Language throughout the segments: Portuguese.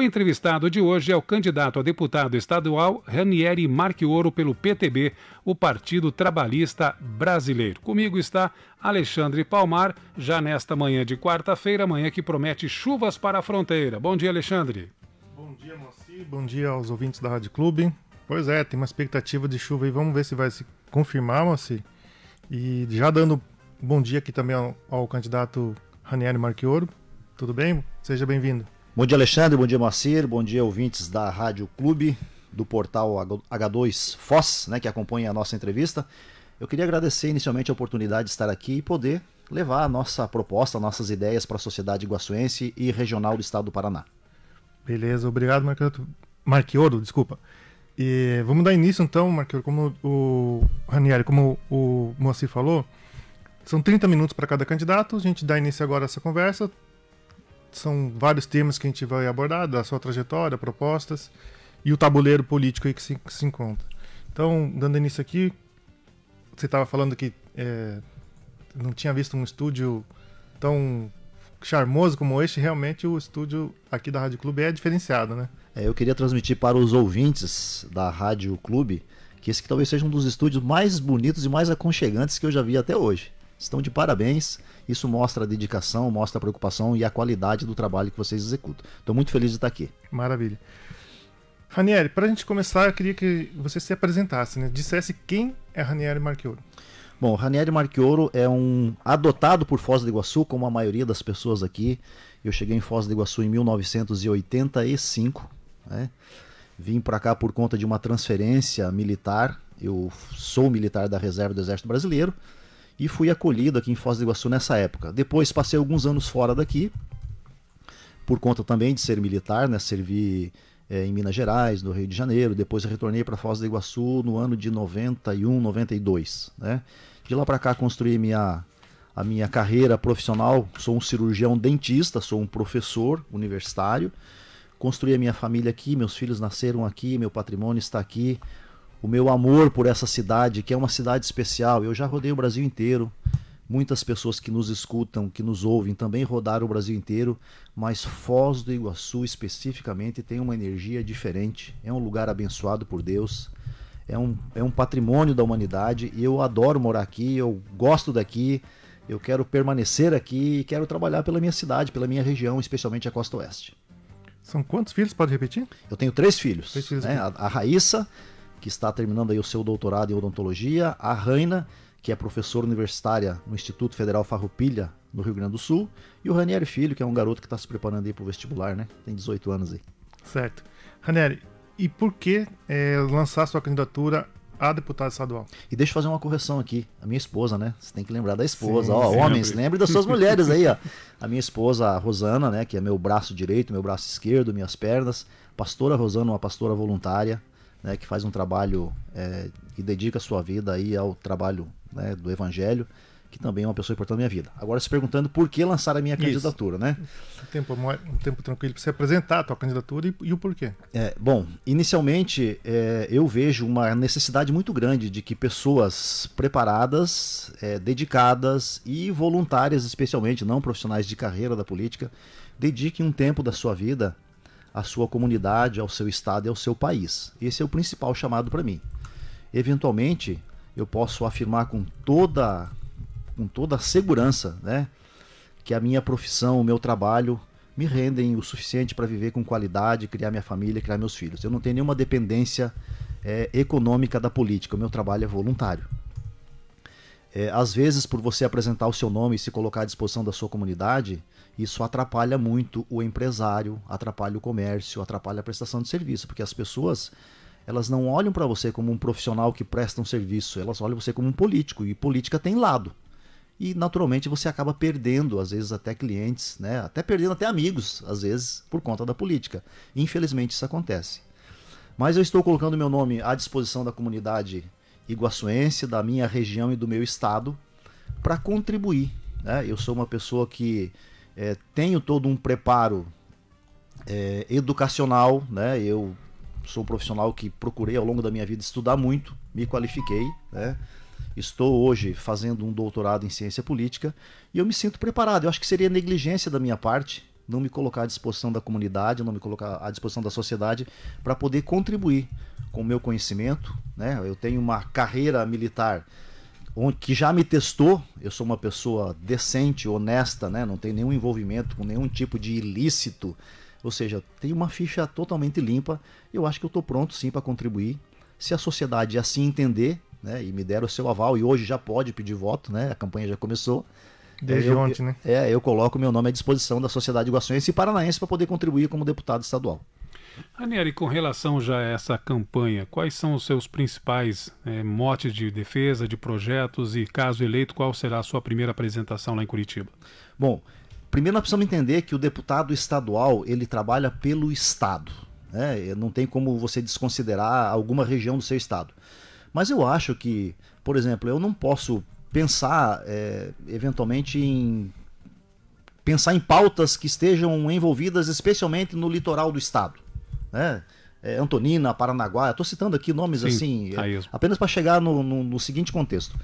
O entrevistado de hoje é o candidato a deputado estadual Ranieri Marquioro pelo PTB, o Partido Trabalhista Brasileiro. Comigo está Alexandre Palmar, já nesta manhã de quarta-feira, manhã que promete chuvas para a fronteira. Bom dia, Alexandre. Bom dia, Moacir. Bom dia aos ouvintes da Rádio Clube. Pois é, tem uma expectativa de chuva e vamos ver se vai se confirmar, Moacir. E já dando bom dia aqui também ao, ao candidato Ranieri Marquioro. Tudo bem? Seja bem-vindo. Bom dia, Alexandre. Bom dia, Moacir. Bom dia, ouvintes da Rádio Clube, do portal H2 FOS, né, que acompanha a nossa entrevista. Eu queria agradecer inicialmente a oportunidade de estar aqui e poder levar a nossa proposta, nossas ideias para a sociedade iguaçuense e regional do estado do Paraná. Beleza, obrigado, Marquioto. Marquioro, desculpa. E vamos dar início então, Marquioro, como o Ranieri, como o Moacir falou, são 30 minutos para cada candidato, a gente dá início agora a essa conversa, são vários temas que a gente vai abordar, da sua trajetória, propostas e o tabuleiro político aí que se, que se encontra. Então, dando início aqui, você estava falando que é, não tinha visto um estúdio tão charmoso como este, realmente o estúdio aqui da Rádio Clube é diferenciado, né? É, eu queria transmitir para os ouvintes da Rádio Clube que esse talvez seja um dos estúdios mais bonitos e mais aconchegantes que eu já vi até hoje estão de parabéns. Isso mostra a dedicação, mostra a preocupação e a qualidade do trabalho que vocês executam. Estou muito feliz de estar aqui. Maravilha. Ranieri, para a gente começar, eu queria que você se apresentasse, né? dissesse quem é Ranieri Marchioro. Bom, Ranieri Marchioro é um adotado por Foz do Iguaçu, como a maioria das pessoas aqui. Eu cheguei em Foz do Iguaçu em 1985. Né? Vim para cá por conta de uma transferência militar. Eu sou militar da Reserva do Exército Brasileiro e fui acolhido aqui em Foz do Iguaçu nessa época. Depois passei alguns anos fora daqui, por conta também de ser militar, né? Servi é, em Minas Gerais, no Rio de Janeiro. Depois retornei para Foz do Iguaçu no ano de 91, 92, né? De lá para cá construí minha a minha carreira profissional. Sou um cirurgião dentista, sou um professor universitário. Construí a minha família aqui, meus filhos nasceram aqui, meu patrimônio está aqui o meu amor por essa cidade, que é uma cidade especial. Eu já rodei o Brasil inteiro. Muitas pessoas que nos escutam, que nos ouvem, também rodaram o Brasil inteiro, mas Foz do Iguaçu especificamente tem uma energia diferente. É um lugar abençoado por Deus, é um, é um patrimônio da humanidade e eu adoro morar aqui, eu gosto daqui, eu quero permanecer aqui e quero trabalhar pela minha cidade, pela minha região, especialmente a Costa Oeste. São quantos filhos? Pode repetir? Eu tenho três filhos. Três filhos né? a, a Raíssa, que está terminando aí o seu doutorado em odontologia, a Raina, que é professora universitária no Instituto Federal Farroupilha, no Rio Grande do Sul, e o Ranieri Filho, que é um garoto que está se preparando aí para o vestibular, né? Tem 18 anos aí. Certo. Ranieri, e por que é, lançar sua candidatura a deputada estadual. E deixa eu fazer uma correção aqui. A minha esposa, né? Você tem que lembrar da esposa. Sim, ó, homens, lembre das suas mulheres aí, ó. A minha esposa, a Rosana, né? Que é meu braço direito, meu braço esquerdo, minhas pernas. Pastora Rosana, uma pastora voluntária, né, que faz um trabalho é, e dedica a sua vida aí ao trabalho né, do Evangelho, que também é uma pessoa importante na minha vida. Agora se perguntando por que lançar a minha Isso. candidatura, né? Um tempo, um tempo tranquilo para você apresentar a tua candidatura e, e o porquê. É, bom, inicialmente é, eu vejo uma necessidade muito grande de que pessoas preparadas, é, dedicadas e voluntárias, especialmente não profissionais de carreira da política, dediquem um tempo da sua vida à sua comunidade, ao seu estado e ao seu país. Esse é o principal chamado para mim. Eventualmente, eu posso afirmar com toda com toda a segurança, né, que a minha profissão, o meu trabalho me rendem o suficiente para viver com qualidade, criar minha família, criar meus filhos. Eu não tenho nenhuma dependência é, econômica da política. O meu trabalho é voluntário. É, às vezes, por você apresentar o seu nome e se colocar à disposição da sua comunidade, isso atrapalha muito o empresário, atrapalha o comércio, atrapalha a prestação de serviço, porque as pessoas elas não olham para você como um profissional que presta um serviço, elas olham você como um político e política tem lado. E naturalmente você acaba perdendo, às vezes até clientes, né? Até perdendo até amigos, às vezes, por conta da política. Infelizmente isso acontece. Mas eu estou colocando meu nome à disposição da comunidade iguaçuense, da minha região e do meu estado, para contribuir. Né? Eu sou uma pessoa que é, tenho todo um preparo é, educacional, né? Eu sou um profissional que procurei ao longo da minha vida estudar muito, me qualifiquei, né? Estou hoje fazendo um doutorado em ciência política e eu me sinto preparado. Eu acho que seria negligência da minha parte não me colocar à disposição da comunidade, não me colocar à disposição da sociedade para poder contribuir com o meu conhecimento. Né? Eu tenho uma carreira militar que já me testou. Eu sou uma pessoa decente, honesta, né? Não tenho nenhum envolvimento com nenhum tipo de ilícito. Ou seja, tenho uma ficha totalmente limpa. Eu acho que eu estou pronto sim para contribuir. Se a sociedade assim entender, né? E me der o seu aval e hoje já pode pedir voto, né? A campanha já começou. Desde eu, ontem, né? É, eu coloco meu nome à disposição da sociedade iguaçuense e paranaense para poder contribuir como deputado estadual. Anieri, com relação já a essa campanha, quais são os seus principais é, motes de defesa, de projetos e, caso eleito, qual será a sua primeira apresentação lá em Curitiba? Bom, primeiro nós precisamos entender que o deputado estadual ele trabalha pelo Estado. Né? Não tem como você desconsiderar alguma região do seu Estado. Mas eu acho que, por exemplo, eu não posso pensar é, eventualmente em pensar em pautas que estejam envolvidas especialmente no litoral do estado né? É, Antonina, Paranaguá, estou citando aqui nomes Sim, assim, é, apenas para chegar no, no, no seguinte contexto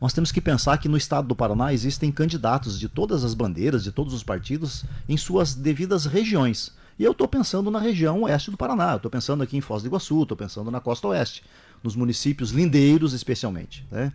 nós temos que pensar que no estado do Paraná existem candidatos de todas as bandeiras, de todos os partidos, em suas devidas regiões. E eu estou pensando na região oeste do Paraná, estou pensando aqui em Foz do Iguaçu, estou pensando na costa oeste, nos municípios lindeiros especialmente. Né?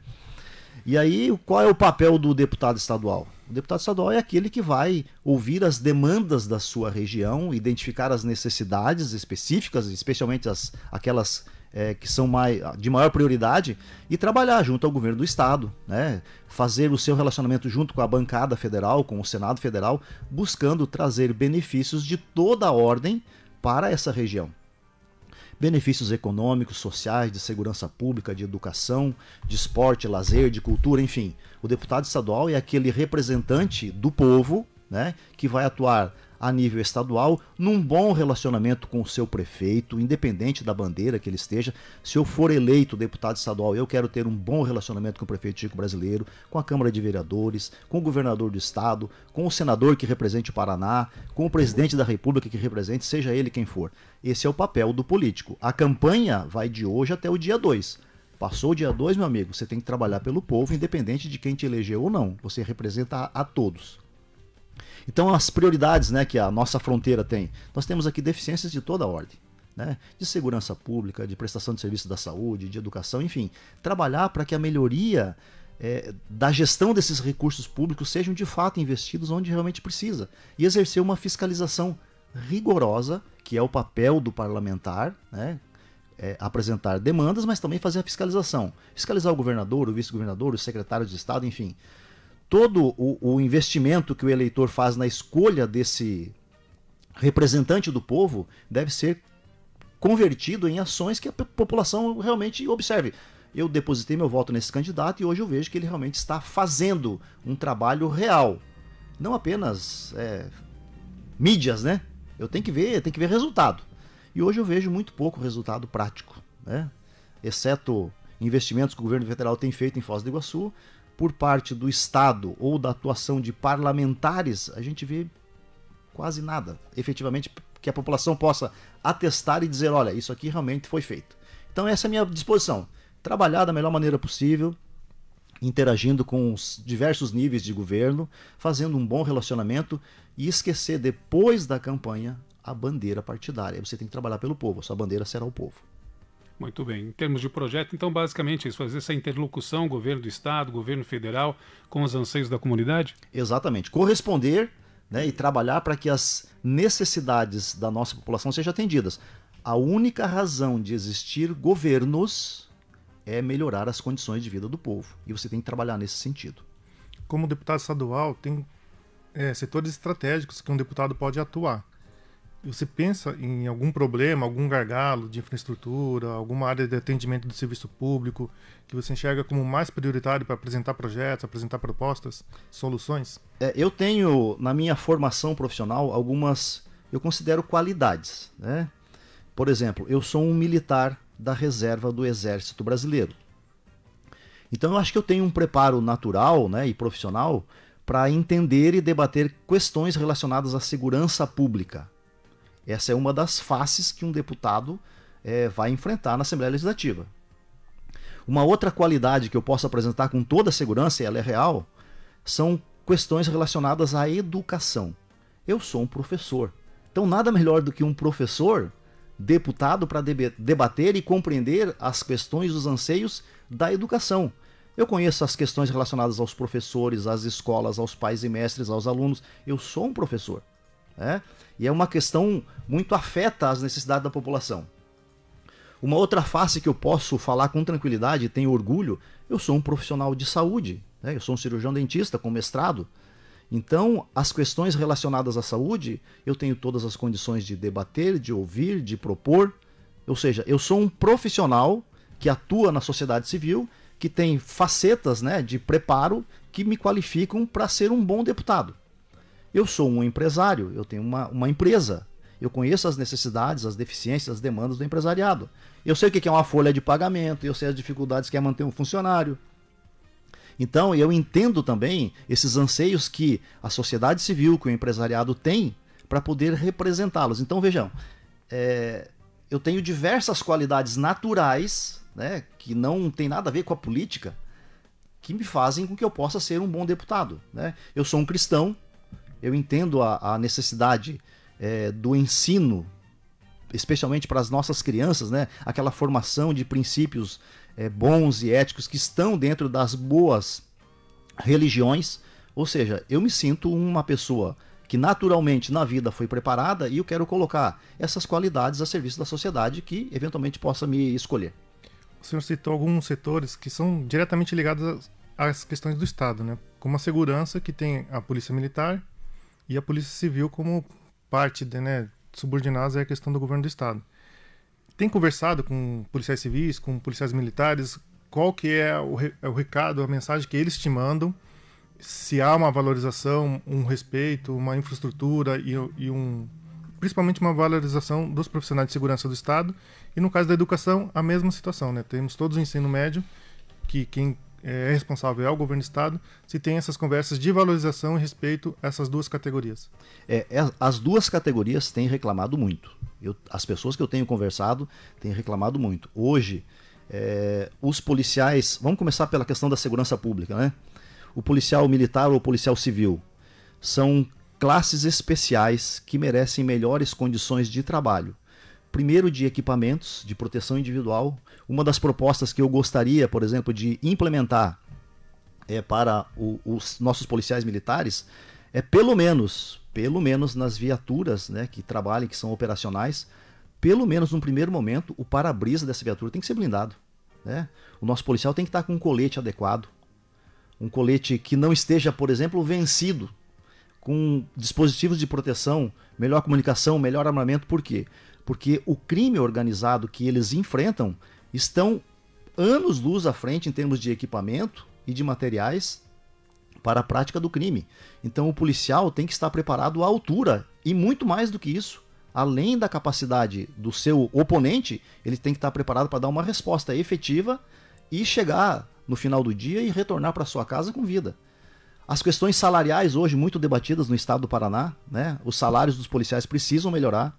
E aí, qual é o papel do deputado estadual? O deputado estadual é aquele que vai ouvir as demandas da sua região, identificar as necessidades específicas, especialmente as, aquelas é, que são mais, de maior prioridade, e trabalhar junto ao governo do estado, né? fazer o seu relacionamento junto com a bancada federal, com o Senado federal, buscando trazer benefícios de toda a ordem para essa região benefícios econômicos, sociais, de segurança pública, de educação, de esporte, lazer, de cultura, enfim. O deputado estadual é aquele representante do povo né, que vai atuar a nível estadual, num bom relacionamento com o seu prefeito, independente da bandeira que ele esteja. Se eu for eleito deputado estadual, eu quero ter um bom relacionamento com o prefeito Chico Brasileiro, com a Câmara de Vereadores, com o governador do estado, com o senador que represente o Paraná, com o presidente da República que represente, seja ele quem for. Esse é o papel do político. A campanha vai de hoje até o dia 2. Passou o dia 2, meu amigo, você tem que trabalhar pelo povo, independente de quem te elegeu ou não. Você representa a, a todos. Então, as prioridades né, que a nossa fronteira tem. Nós temos aqui deficiências de toda a ordem. Né, de segurança pública, de prestação de serviço da saúde, de educação, enfim, trabalhar para que a melhoria é, da gestão desses recursos públicos sejam de fato investidos onde realmente precisa e exercer uma fiscalização rigorosa, que é o papel do parlamentar, né, é, apresentar demandas, mas também fazer a fiscalização. Fiscalizar o governador, o vice-governador, os secretários de Estado, enfim todo o, o investimento que o eleitor faz na escolha desse representante do povo deve ser convertido em ações que a população realmente observe. Eu depositei meu voto nesse candidato e hoje eu vejo que ele realmente está fazendo um trabalho real. Não apenas é, mídias, né? Eu tenho que ver, tenho que ver resultado. E hoje eu vejo muito pouco resultado prático, né? Exceto investimentos que o governo federal tem feito em Foz do Iguaçu, por parte do Estado ou da atuação de parlamentares, a gente vê quase nada, efetivamente, que a população possa atestar e dizer: olha, isso aqui realmente foi feito. Então, essa é a minha disposição. Trabalhar da melhor maneira possível, interagindo com os diversos níveis de governo, fazendo um bom relacionamento e esquecer depois da campanha a bandeira partidária. Você tem que trabalhar pelo povo, sua bandeira será o povo. Muito bem. Em termos de projeto, então, basicamente é isso, fazer essa interlocução, governo do Estado, governo federal, com os anseios da comunidade? Exatamente. Corresponder né, e trabalhar para que as necessidades da nossa população sejam atendidas. A única razão de existir governos é melhorar as condições de vida do povo. E você tem que trabalhar nesse sentido. Como deputado estadual, tem é, setores estratégicos que um deputado pode atuar você pensa em algum problema, algum gargalo de infraestrutura, alguma área de atendimento do serviço público que você enxerga como mais prioritário para apresentar projetos, apresentar propostas, soluções? É, eu tenho na minha formação profissional algumas, eu considero qualidades. Né? Por exemplo, eu sou um militar da reserva do Exército Brasileiro. Então eu acho que eu tenho um preparo natural né, e profissional para entender e debater questões relacionadas à segurança pública essa é uma das faces que um deputado é, vai enfrentar na Assembleia Legislativa. Uma outra qualidade que eu posso apresentar com toda segurança, e ela é real, são questões relacionadas à educação. Eu sou um professor. Então, nada melhor do que um professor deputado para debater e compreender as questões, os anseios da educação. Eu conheço as questões relacionadas aos professores, às escolas, aos pais e mestres, aos alunos. Eu sou um professor. Né? E é uma questão muito afeta às necessidades da população. Uma outra face que eu posso falar com tranquilidade e tenho orgulho, eu sou um profissional de saúde, né? eu sou um cirurgião dentista com mestrado. Então, as questões relacionadas à saúde, eu tenho todas as condições de debater, de ouvir, de propor. Ou seja, eu sou um profissional que atua na sociedade civil, que tem facetas né, de preparo que me qualificam para ser um bom deputado. Eu sou um empresário, eu tenho uma, uma empresa. Eu conheço as necessidades, as deficiências, as demandas do empresariado. Eu sei o que é uma folha de pagamento, eu sei as dificuldades que é manter um funcionário. Então, eu entendo também esses anseios que a sociedade civil, que o empresariado tem para poder representá-los. Então, vejam, é, eu tenho diversas qualidades naturais, né, que não tem nada a ver com a política, que me fazem com que eu possa ser um bom deputado. Né? Eu sou um cristão, eu entendo a, a necessidade é, do ensino, especialmente para as nossas crianças, né? Aquela formação de princípios é, bons e éticos que estão dentro das boas religiões. Ou seja, eu me sinto uma pessoa que naturalmente na vida foi preparada e eu quero colocar essas qualidades a serviço da sociedade que eventualmente possa me escolher. O senhor citou alguns setores que são diretamente ligados às questões do Estado, né? Como a segurança, que tem a polícia militar e a Polícia Civil como parte de, né, à é questão do governo do Estado. Tem conversado com policiais civis, com policiais militares, qual que é o, é o recado, a mensagem que eles te mandam, se há uma valorização, um respeito, uma infraestrutura e, e um principalmente uma valorização dos profissionais de segurança do Estado. E no caso da educação, a mesma situação, né? Temos todos o ensino médio, que quem é, é responsável é o governo do estado, se tem essas conversas de valorização em respeito a essas duas categorias. É, é, as duas categorias têm reclamado muito. Eu, as pessoas que eu tenho conversado têm reclamado muito. Hoje, é, os policiais. Vamos começar pela questão da segurança pública, né? O policial militar ou o policial civil são classes especiais que merecem melhores condições de trabalho primeiro de equipamentos de proteção individual. Uma das propostas que eu gostaria, por exemplo, de implementar é, para o, os nossos policiais militares é pelo menos, pelo menos nas viaturas né, que trabalham, que são operacionais, pelo menos no primeiro momento, o para-brisa dessa viatura tem que ser blindado. Né? O nosso policial tem que estar com um colete adequado. Um colete que não esteja, por exemplo, vencido, com dispositivos de proteção, melhor comunicação, melhor armamento, por quê? porque o crime organizado que eles enfrentam estão anos luz à frente em termos de equipamento e de materiais para a prática do crime. Então o policial tem que estar preparado à altura e muito mais do que isso. Além da capacidade do seu oponente, ele tem que estar preparado para dar uma resposta efetiva e chegar no final do dia e retornar para sua casa com vida. As questões salariais hoje muito debatidas no estado do Paraná, né? Os salários dos policiais precisam melhorar.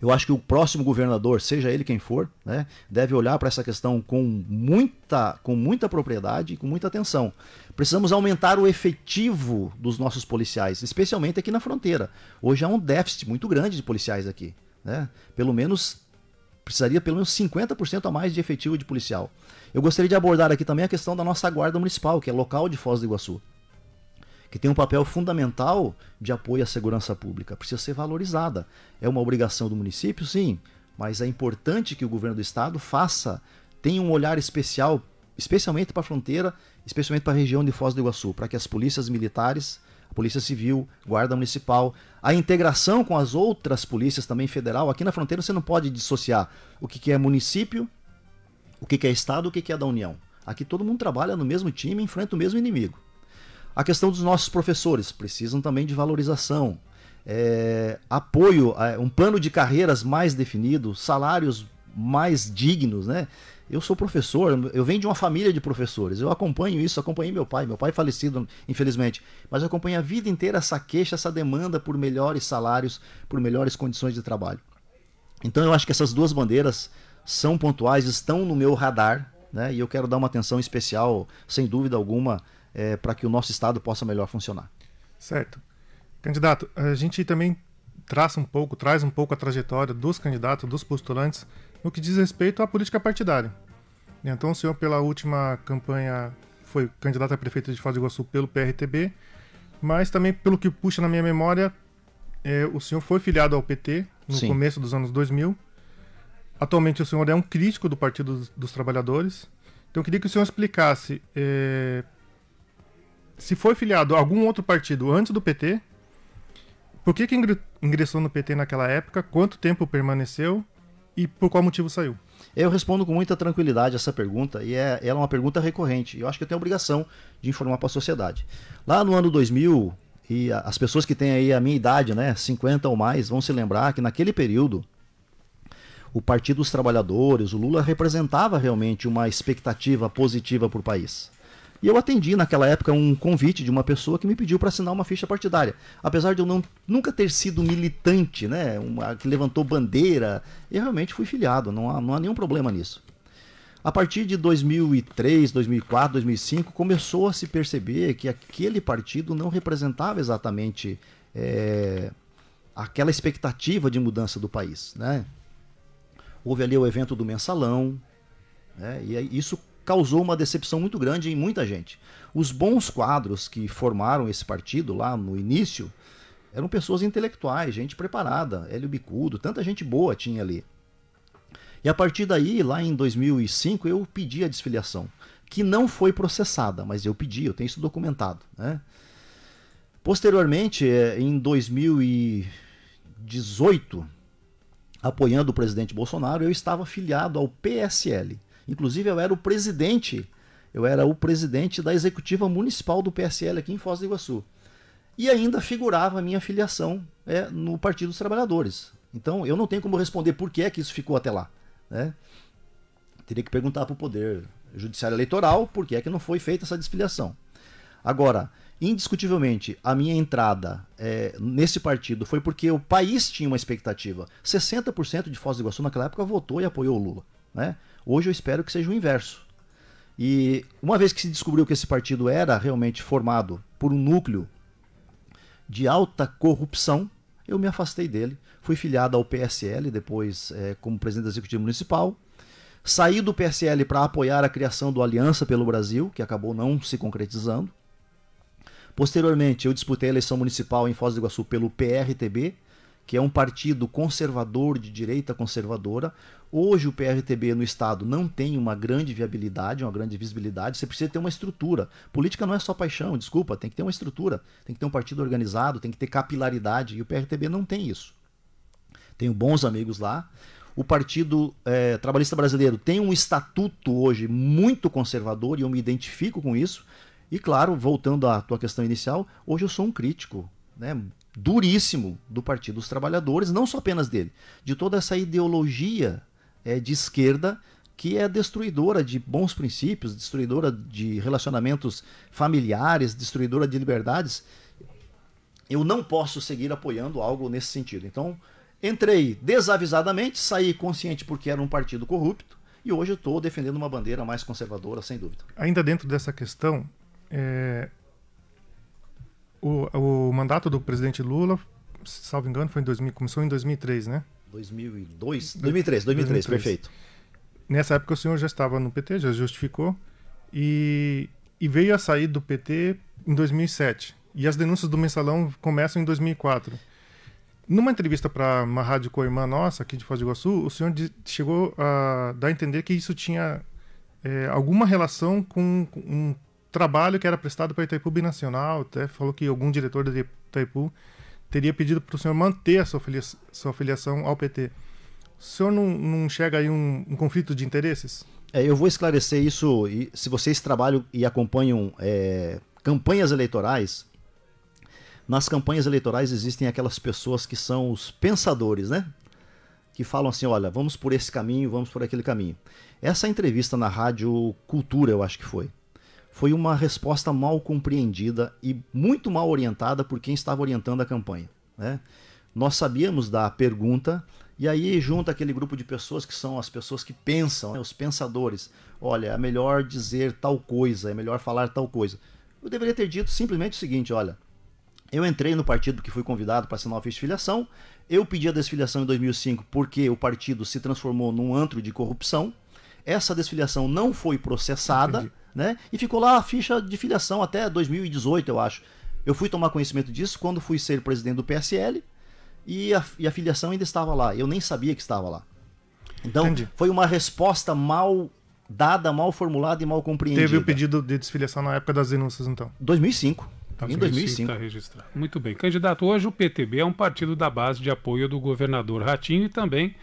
Eu acho que o próximo governador, seja ele quem for, né, deve olhar para essa questão com muita, com muita propriedade e com muita atenção. Precisamos aumentar o efetivo dos nossos policiais, especialmente aqui na fronteira. Hoje há um déficit muito grande de policiais aqui. Né? Pelo menos precisaria pelo menos 50% a mais de efetivo de policial. Eu gostaria de abordar aqui também a questão da nossa guarda municipal, que é local de Foz do Iguaçu que tem um papel fundamental de apoio à segurança pública, precisa ser valorizada. É uma obrigação do município, sim, mas é importante que o governo do estado faça, tenha um olhar especial, especialmente para a fronteira, especialmente para a região de Foz do Iguaçu, para que as polícias militares, a Polícia Civil, Guarda Municipal, a integração com as outras polícias também federal, aqui na fronteira você não pode dissociar o que, é município, o que, é estado, o que, é da União. Aqui todo mundo trabalha no mesmo time enfrenta o mesmo inimigo. A questão dos nossos professores precisam também de valorização, é, apoio, é, um plano de carreiras mais definido, salários mais dignos, né? Eu sou professor, eu venho de uma família de professores, eu acompanho isso, acompanhei meu pai, meu pai é falecido, infelizmente, mas eu acompanho a vida inteira essa queixa, essa demanda por melhores salários, por melhores condições de trabalho. Então eu acho que essas duas bandeiras são pontuais, estão no meu radar, né? E eu quero dar uma atenção especial, sem dúvida alguma, é, para que o nosso Estado possa melhor funcionar. Certo. Candidato, a gente também traça um pouco, traz um pouco a trajetória dos candidatos, dos postulantes, no que diz respeito à política partidária. Então, o senhor, pela última campanha, foi candidato a prefeito de Foz do Iguaçu pelo PRTB, mas também, pelo que puxa na minha memória, é, o senhor foi filiado ao PT no Sim. começo dos anos 2000. Atualmente, o senhor é um crítico do Partido dos, Trabalhadores. Então, eu queria que o senhor explicasse é, se foi filiado a algum outro partido antes do PT, por que, que ingressou no PT naquela época, quanto tempo permaneceu e por qual motivo saiu? Eu respondo com muita tranquilidade essa pergunta e é, ela é uma pergunta recorrente. Eu acho que eu tenho a obrigação de informar para a sociedade. Lá no ano 2000, e as pessoas que têm aí a minha idade, né, 50 ou mais, vão se lembrar que naquele período o Partido dos Trabalhadores, o Lula representava realmente uma expectativa positiva para o país. E eu atendi naquela época um convite de uma pessoa que me pediu para assinar uma ficha partidária. Apesar de eu não, nunca ter sido militante, né, uma, que levantou bandeira, eu realmente fui filiado, não há, não há nenhum problema nisso. A partir de 2003, 2004, 2005, começou a se perceber que aquele partido não representava exatamente é, aquela expectativa de mudança do país. Né? Houve ali o evento do mensalão, né? e isso causou uma decepção muito grande em muita gente. Os bons quadros que formaram esse partido lá no início eram pessoas intelectuais, gente preparada, Hélio Bicudo, tanta gente boa tinha ali. E a partir daí, lá em 2005, eu pedi a desfiliação, que não foi processada, mas eu pedi, eu tenho isso documentado. Né? Posteriormente, é, em 2018, apoiando o presidente Bolsonaro, eu estava filiado ao PSL, Inclusive, eu era o presidente, eu era o presidente da executiva municipal do PSL aqui em Foz do Iguaçu. E ainda figurava a minha filiação é, no Partido dos Trabalhadores. Então, eu não tenho como responder por que é que isso ficou até lá. Né? Teria que perguntar para o Poder Judiciário Eleitoral por que é que não foi feita essa desfiliação. Agora, indiscutivelmente, a minha entrada é, nesse partido foi porque o país tinha uma expectativa. 60% de Foz do Iguaçu naquela época votou e apoiou o Lula. Né? Hoje eu espero que seja o inverso. E uma vez que se descobriu que esse partido era realmente formado por um núcleo de alta corrupção, eu me afastei dele. Fui filiado ao PSL, depois é, como presidente da Executiva Municipal. Saí do PSL para apoiar a criação do Aliança pelo Brasil, que acabou não se concretizando. Posteriormente, eu disputei a eleição municipal em Foz do Iguaçu pelo PRTB, que é um partido conservador, de direita conservadora. Hoje o PRTB no Estado não tem uma grande viabilidade, uma grande visibilidade. Você precisa ter uma estrutura. Política não é só paixão, desculpa, tem que ter uma estrutura, tem que ter um partido organizado, tem que ter capilaridade. E o PRTB não tem isso. Tenho bons amigos lá. O Partido é, Trabalhista Brasileiro tem um estatuto hoje muito conservador e eu me identifico com isso. E claro, voltando à tua questão inicial, hoje eu sou um crítico, né? duríssimo do Partido dos Trabalhadores, não só apenas dele, de toda essa ideologia é, de esquerda que é destruidora de bons princípios, destruidora de relacionamentos familiares, destruidora de liberdades. Eu não posso seguir apoiando algo nesse sentido. Então, entrei desavisadamente, saí consciente porque era um partido corrupto e hoje estou defendendo uma bandeira mais conservadora, sem dúvida. Ainda dentro dessa questão, é, o, o mandato do presidente Lula, salvo engano, foi em 2000, começou em 2003, né? 2002, 2003, 2003, 2003, perfeito. Nessa época o senhor já estava no PT, já justificou, e, e veio a sair do PT em 2007. E as denúncias do mensalão começam em 2004. Numa entrevista para uma rádio coimã nossa, aqui de Foz do Iguaçu, o senhor chegou a dar a entender que isso tinha é, alguma relação com, com um trabalho que era prestado para Itaipu Binacional, até falou que algum diretor da Itaipu teria pedido para o senhor manter a sua, filia sua filiação ao PT. O senhor não, não enxerga aí um, um conflito de interesses? É, eu vou esclarecer isso. E se vocês trabalham e acompanham é, campanhas eleitorais, nas campanhas eleitorais existem aquelas pessoas que são os pensadores, né? Que falam assim: olha, vamos por esse caminho, vamos por aquele caminho. Essa entrevista na Rádio Cultura, eu acho que foi foi uma resposta mal compreendida e muito mal orientada por quem estava orientando a campanha. Né? Nós sabíamos da pergunta e aí junta aquele grupo de pessoas que são as pessoas que pensam, né? os pensadores. Olha, é melhor dizer tal coisa, é melhor falar tal coisa. Eu deveria ter dito simplesmente o seguinte, olha, eu entrei no partido que fui convidado para assinar o ofício de filiação. Eu pedi a desfiliação em 2005 porque o partido se transformou num antro de corrupção. Essa desfiliação não foi processada. Entendi né? E ficou lá a ficha de filiação até 2018, eu acho. Eu fui tomar conhecimento disso quando fui ser presidente do PSL e a, e a filiação ainda estava lá. Eu nem sabia que estava lá. Então, Entendi. foi uma resposta mal dada, mal formulada e mal compreendida. Teve o pedido de desfiliação na época das denúncias, então? 2005. Tá em 2005. Tá Muito bem. Candidato, hoje o PTB é um partido da base de apoio do governador Ratinho e também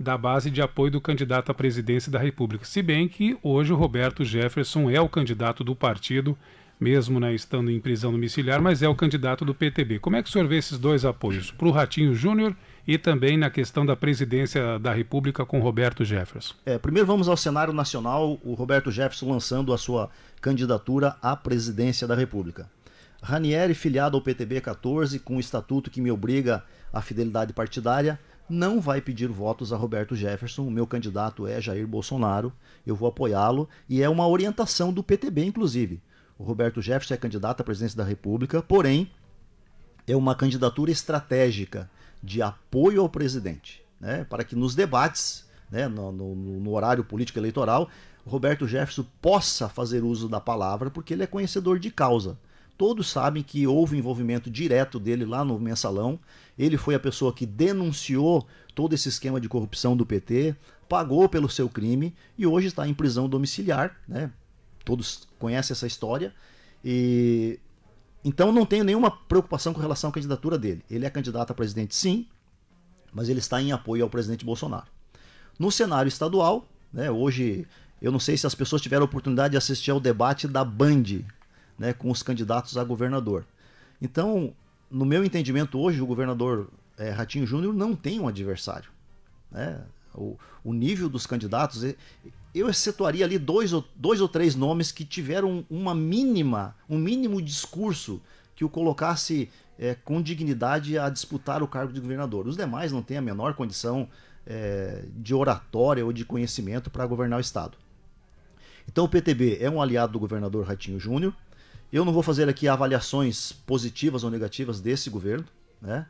da base de apoio do candidato à presidência da República. Se bem que hoje o Roberto Jefferson é o candidato do partido, mesmo né, estando em prisão domiciliar, mas é o candidato do PTB. Como é que o senhor vê esses dois apoios, para o Ratinho Júnior e também na questão da presidência da República com Roberto Jefferson? É, primeiro vamos ao cenário nacional, o Roberto Jefferson lançando a sua candidatura à presidência da República. Ranieri, filiado ao PTB 14, com o estatuto que me obriga à fidelidade partidária, não vai pedir votos a Roberto Jefferson. O meu candidato é Jair Bolsonaro. Eu vou apoiá-lo e é uma orientação do PTB, inclusive. O Roberto Jefferson é candidato à presidência da República, porém é uma candidatura estratégica de apoio ao presidente, né? Para que nos debates, né, no, no, no horário político eleitoral, Roberto Jefferson possa fazer uso da palavra, porque ele é conhecedor de causa. Todos sabem que houve envolvimento direto dele lá no mensalão. Ele foi a pessoa que denunciou todo esse esquema de corrupção do PT, pagou pelo seu crime e hoje está em prisão domiciliar. Né? Todos conhecem essa história. E então não tenho nenhuma preocupação com relação à candidatura dele. Ele é candidato a presidente, sim, mas ele está em apoio ao presidente Bolsonaro. No cenário estadual, né, hoje eu não sei se as pessoas tiveram a oportunidade de assistir ao debate da Band né, com os candidatos a governador. Então, no meu entendimento, hoje o governador é, Ratinho Júnior não tem um adversário. Né? O, o, nível dos candidatos, eu excetuaria ali dois ou, dois ou três nomes que tiveram uma mínima, um mínimo discurso que o colocasse é, com dignidade a disputar o cargo de governador. Os demais não têm a menor condição é, de oratória ou de conhecimento para governar o Estado. Então o PTB é um aliado do governador Ratinho Júnior, eu não vou fazer aqui avaliações positivas ou negativas desse governo. Né?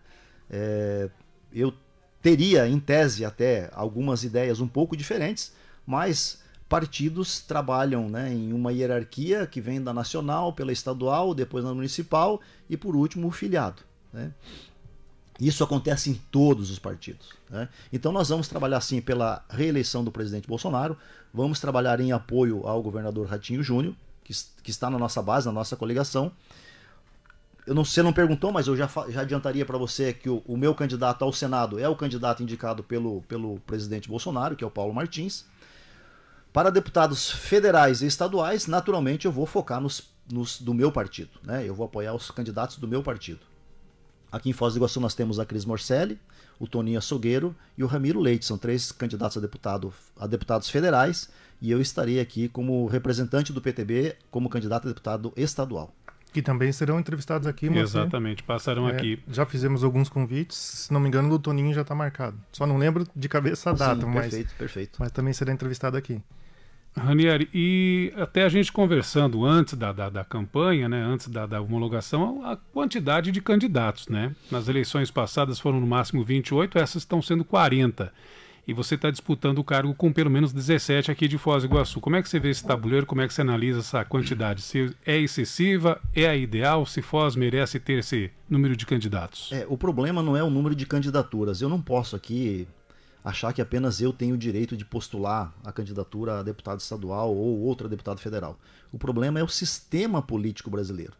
É, eu teria, em tese, até algumas ideias um pouco diferentes, mas partidos trabalham né, em uma hierarquia que vem da nacional, pela estadual, depois na municipal e, por último, o filiado. Né? Isso acontece em todos os partidos. Né? Então, nós vamos trabalhar sim pela reeleição do presidente Bolsonaro, vamos trabalhar em apoio ao governador Ratinho Júnior, que, que está na nossa base, na nossa coligação. Eu não, você não perguntou, mas eu já, já adiantaria para você que o, o, meu candidato ao Senado é o candidato indicado pelo, pelo presidente Bolsonaro, que é o Paulo Martins. Para deputados federais e estaduais, naturalmente eu vou focar nos, nos do meu partido, né? Eu vou apoiar os candidatos do meu partido. Aqui em Foz do Iguaçu nós temos a Cris Morcelli, o Toninho Açougueiro e o Ramiro Leite. São três candidatos a, deputado, a deputados federais e eu estarei aqui como representante do PTB, como candidato a deputado estadual. Que também serão entrevistados aqui, Marcelo. Exatamente, passarão é, aqui. Já fizemos alguns convites, se não me engano, do Toninho já está marcado. Só não lembro de cabeça a data, Sim, perfeito, mas, perfeito. mas também será entrevistado aqui. Ranieri, e até a gente conversando antes da, da, da campanha, né, antes da, da, homologação, a quantidade de candidatos, né? Nas eleições passadas foram no máximo 28, essas estão sendo 40 e você está disputando o cargo com pelo menos 17 aqui de Foz do Iguaçu. Como é que você vê esse tabuleiro? Como é que você analisa essa quantidade? Se é excessiva? É a ideal? Se Foz merece ter esse número de candidatos? É, o problema não é o número de candidaturas. Eu não posso aqui achar que apenas eu tenho o direito de postular a candidatura a deputado estadual ou outra deputado federal. O problema é o sistema político brasileiro.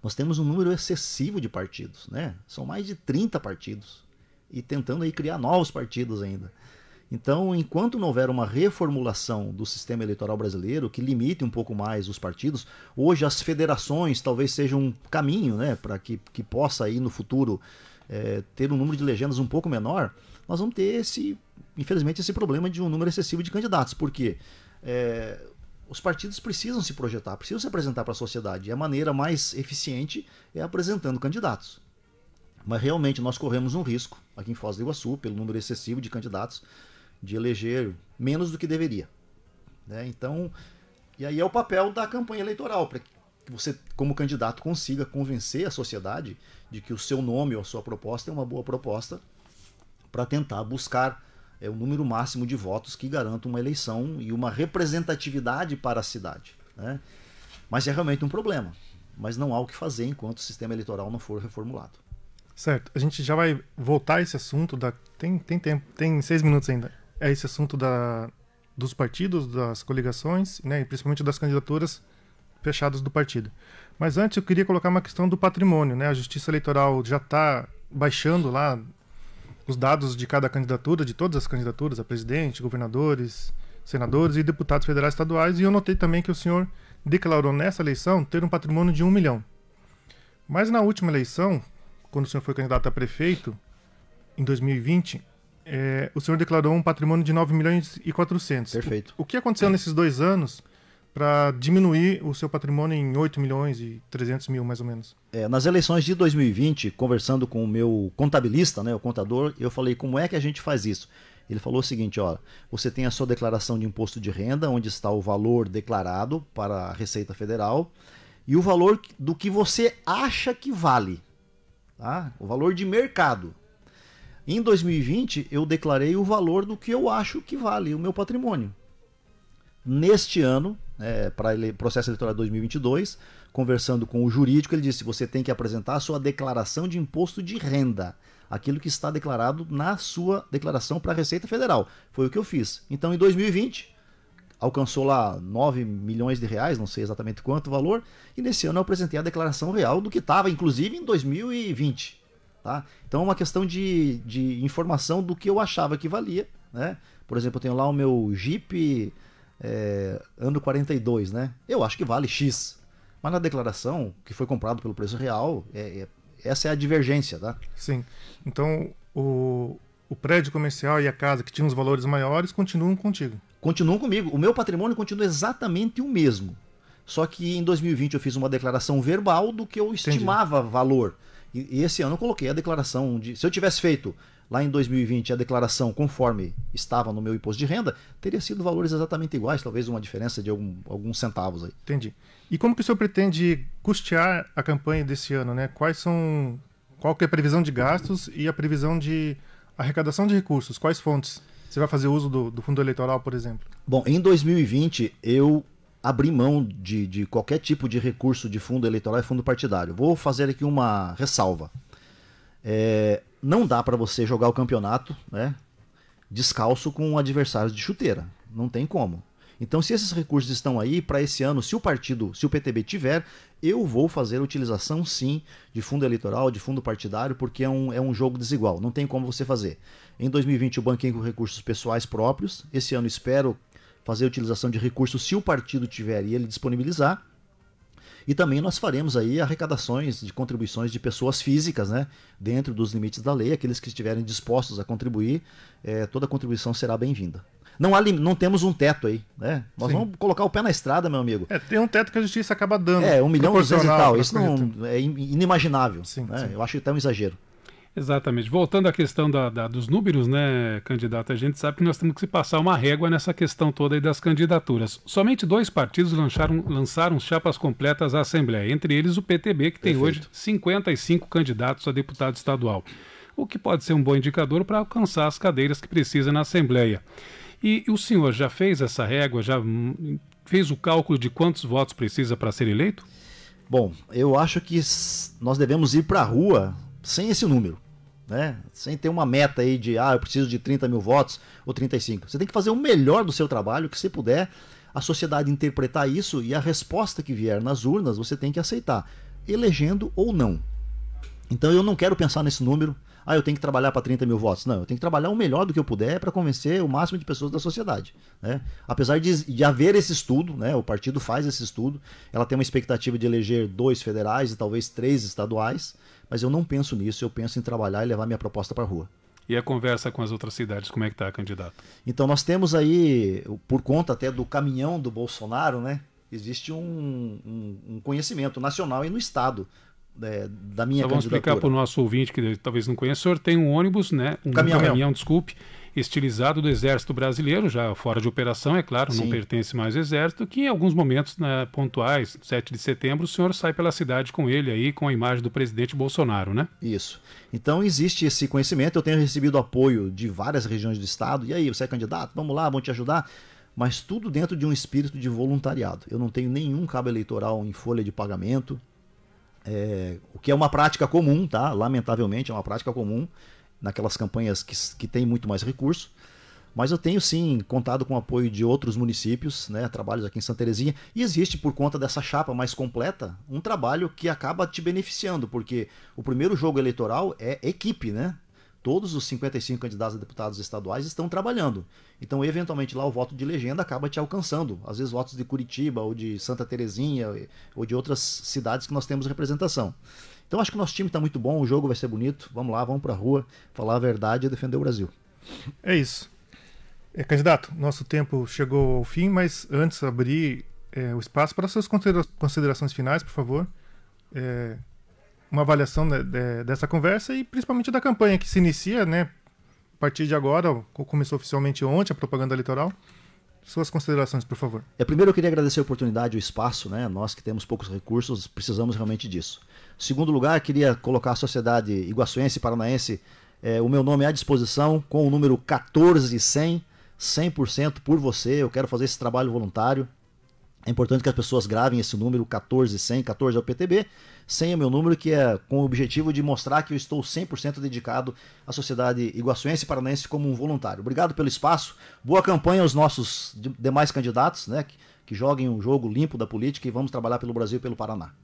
Nós temos um número excessivo de partidos, né? São mais de 30 partidos e tentando aí criar novos partidos ainda. Então, enquanto não houver uma reformulação do sistema eleitoral brasileiro que limite um pouco mais os partidos, hoje as federações talvez sejam um caminho né, para que, que possa aí no futuro é, ter um número de legendas um pouco menor, nós vamos ter esse, infelizmente, esse problema de um número excessivo de candidatos, porque é, os partidos precisam se projetar, precisam se apresentar para a sociedade. E a maneira mais eficiente é apresentando candidatos. Mas realmente nós corremos um risco aqui em Foz do Iguaçu, pelo número excessivo de candidatos, de eleger menos do que deveria. Né? Então, e aí é o papel da campanha eleitoral, para que você, como candidato, consiga convencer a sociedade de que o seu nome ou a sua proposta é uma boa proposta para tentar buscar é, o número máximo de votos que garanta uma eleição e uma representatividade para a cidade. Né? Mas é realmente um problema. Mas não há o que fazer enquanto o sistema eleitoral não for reformulado. Certo. A gente já vai voltar a esse assunto da. Tem, tem tempo, tem seis minutos ainda. É esse assunto da, dos partidos, das coligações, né, e principalmente das candidaturas fechadas do partido. Mas antes eu queria colocar uma questão do patrimônio. Né? A Justiça Eleitoral já está baixando lá os dados de cada candidatura, de todas as candidaturas, a presidente, governadores, senadores e deputados federais e estaduais. E eu notei também que o senhor declarou nessa eleição ter um patrimônio de um milhão. Mas na última eleição, quando o senhor foi candidato a prefeito, em 2020, é, o senhor declarou um patrimônio de 9 milhões e 400. Perfeito. O, o que aconteceu nesses dois anos para diminuir o seu patrimônio em 8 milhões e 300 mil, mais ou menos? É, nas eleições de 2020, conversando com o meu contabilista, né, o contador, eu falei, como é que a gente faz isso? Ele falou o seguinte, ó, você tem a sua declaração de imposto de renda, onde está o valor declarado para a Receita Federal, e o valor do que você acha que vale tá? O valor de mercado. Em 2020, eu declarei o valor do que eu acho que vale o meu patrimônio. Neste ano, é, para ele, processo eleitoral 2022, conversando com o jurídico, ele disse: você tem que apresentar a sua declaração de imposto de renda, aquilo que está declarado na sua declaração para a Receita Federal. Foi o que eu fiz. Então, em 2020, alcançou lá 9 milhões de reais, não sei exatamente quanto o valor, e nesse ano eu apresentei a declaração real do que estava, inclusive em 2020. Tá? Então é uma questão de, de informação do que eu achava que valia. Né? Por exemplo, eu tenho lá o meu Jeep é, ano 42, né? Eu acho que vale X. Mas na declaração, que foi comprado pelo preço real, é, é, essa é a divergência, tá? Sim. Então o, o prédio comercial e a casa que tinham os valores maiores continuam contigo continuam comigo. O meu patrimônio continua exatamente o mesmo. Só que em 2020 eu fiz uma declaração verbal do que eu estimava valor. E, e, esse ano eu coloquei a declaração de. Se eu tivesse feito lá em 2020 a declaração conforme estava no meu imposto de renda, teria sido valores exatamente iguais, talvez uma diferença de algum, alguns centavos aí. Entendi. E como que o senhor pretende custear a campanha desse ano, né? Quais são. Qual que é a previsão de gastos e a previsão de arrecadação de recursos? Quais fontes? Você vai fazer uso do, do fundo eleitoral, por exemplo? Bom, em 2020 eu abri mão de, de, qualquer tipo de recurso de fundo eleitoral e fundo partidário. Vou fazer aqui uma ressalva. É, não dá para você jogar o campeonato né, descalço com adversários de chuteira. Não tem como. Então, se esses recursos estão aí para esse ano, se o partido, se o PTB tiver, eu vou fazer utilização sim de fundo eleitoral, de fundo partidário, porque é um, é um jogo desigual, não tem como você fazer. Em 2020 eu banquei com recursos pessoais próprios, esse ano espero fazer utilização de recursos se o partido tiver e ele disponibilizar. E também nós faremos aí arrecadações de contribuições de pessoas físicas, né? Dentro dos limites da lei, aqueles que estiverem dispostos a contribuir, é, toda contribuição será bem-vinda não, há, não temos um teto aí. Né? Nós Sim. vamos colocar o pé na estrada, meu amigo. É, tem um teto que a justiça acaba dando. É, um milhão e tal. Isso não, é inimaginável. Sim, né? sim. Eu acho que até um exagero. Exatamente. Voltando à questão da, da, dos números, né, candidato, a gente sabe que nós temos que se passar uma régua nessa questão toda das candidaturas. Somente dois partidos lançaram, lançaram chapas completas à Assembleia, entre eles o PTB, que tem Perfeito. hoje 55 candidatos a deputado estadual, o que pode ser um bom indicador para alcançar as cadeiras que precisa na Assembleia. E, o senhor já fez essa régua, já hum, fez o cálculo de quantos votos precisa para ser eleito? Bom, eu acho que nós devemos ir para a rua sem esse número. Né? Sem ter uma meta aí de, ah, eu preciso de 30 mil votos ou 35. Você tem que fazer o melhor do seu trabalho, que você puder, a sociedade interpretar isso e a resposta que vier nas urnas você tem que aceitar, elegendo ou não. Então eu não quero pensar nesse número, ah, eu tenho que trabalhar para 30 mil votos. Não, eu tenho que trabalhar o melhor do que eu puder para convencer o máximo de pessoas da sociedade. Né? Apesar de, de haver esse estudo, né, o partido faz esse estudo, ela tem uma expectativa de eleger dois federais e talvez três estaduais, mas eu não penso nisso, eu penso em trabalhar e levar minha proposta para a rua. E a conversa com as outras cidades, como é que está, candidato? Então, nós temos aí, por conta até do caminhão do Bolsonaro, né? Existe um, um, um conhecimento nacional e no Estado é, da minha Só vamos explicar para o nosso ouvinte que talvez não conheça, o senhor tem um ônibus, né? Um caminhão, caminhão desculpe, estilizado do Exército Brasileiro, já fora de operação, é claro, Sim. não pertence mais ao Exército, que em alguns momentos né, pontuais, 7 de setembro, o senhor sai pela cidade com ele aí, com a imagem do presidente Bolsonaro, né? Isso. Então existe esse conhecimento, eu tenho recebido apoio de várias regiões do Estado, e aí, você é candidato? Vamos lá, vamos te ajudar mas tudo dentro de um espírito de voluntariado. Eu não tenho nenhum cabo eleitoral em folha de pagamento, é, o que é uma prática comum, tá? Lamentavelmente é uma prática comum naquelas campanhas que, que tem muito mais recurso. Mas eu tenho sim contado com o apoio de outros municípios, né, trabalhos aqui em Santa Terezinha, e existe por conta dessa chapa mais completa um trabalho que acaba te beneficiando, porque o primeiro jogo eleitoral é equipe, né? todos os 55 candidatos a deputados estaduais estão trabalhando. Então, eventualmente, lá o voto de legenda acaba te alcançando. Às vezes, votos de Curitiba ou de Santa Terezinha eh, ou de outras cidades que nós temos representação. Então, acho que o nosso time está muito bom, o jogo vai ser bonito. Vamos lá, vamos para a rua falar a verdade e defender o Brasil. É isso. É, candidato, nosso tempo chegou ao fim, mas antes abrir é, o espaço para suas considerações finais, por favor. É, uma avaliação de, de, dessa conversa e principalmente da campanha que se inicia, né? A partir de agora, começou oficialmente ontem a propaganda eleitoral. Suas considerações, por favor. É, primeiro, eu queria agradecer a oportunidade, o espaço, né? Nós que temos poucos recursos, precisamos realmente disso. Segundo lugar, queria colocar a sociedade iguaçuense e paranaense é, o meu nome à disposição com o número 1410, 100% por você. Eu quero fazer esse trabalho voluntário. É importante que as pessoas gravem esse número 14100, 14 é o PTB, 100 é meu número que é com o objetivo de mostrar que eu estou 100% dedicado à sociedade iguaçuense e paranaense como um voluntário. Obrigado pelo espaço. Boa campanha aos nossos demais candidatos, né, que, que joguem um jogo limpo da política e vamos trabalhar pelo Brasil e pelo Paraná.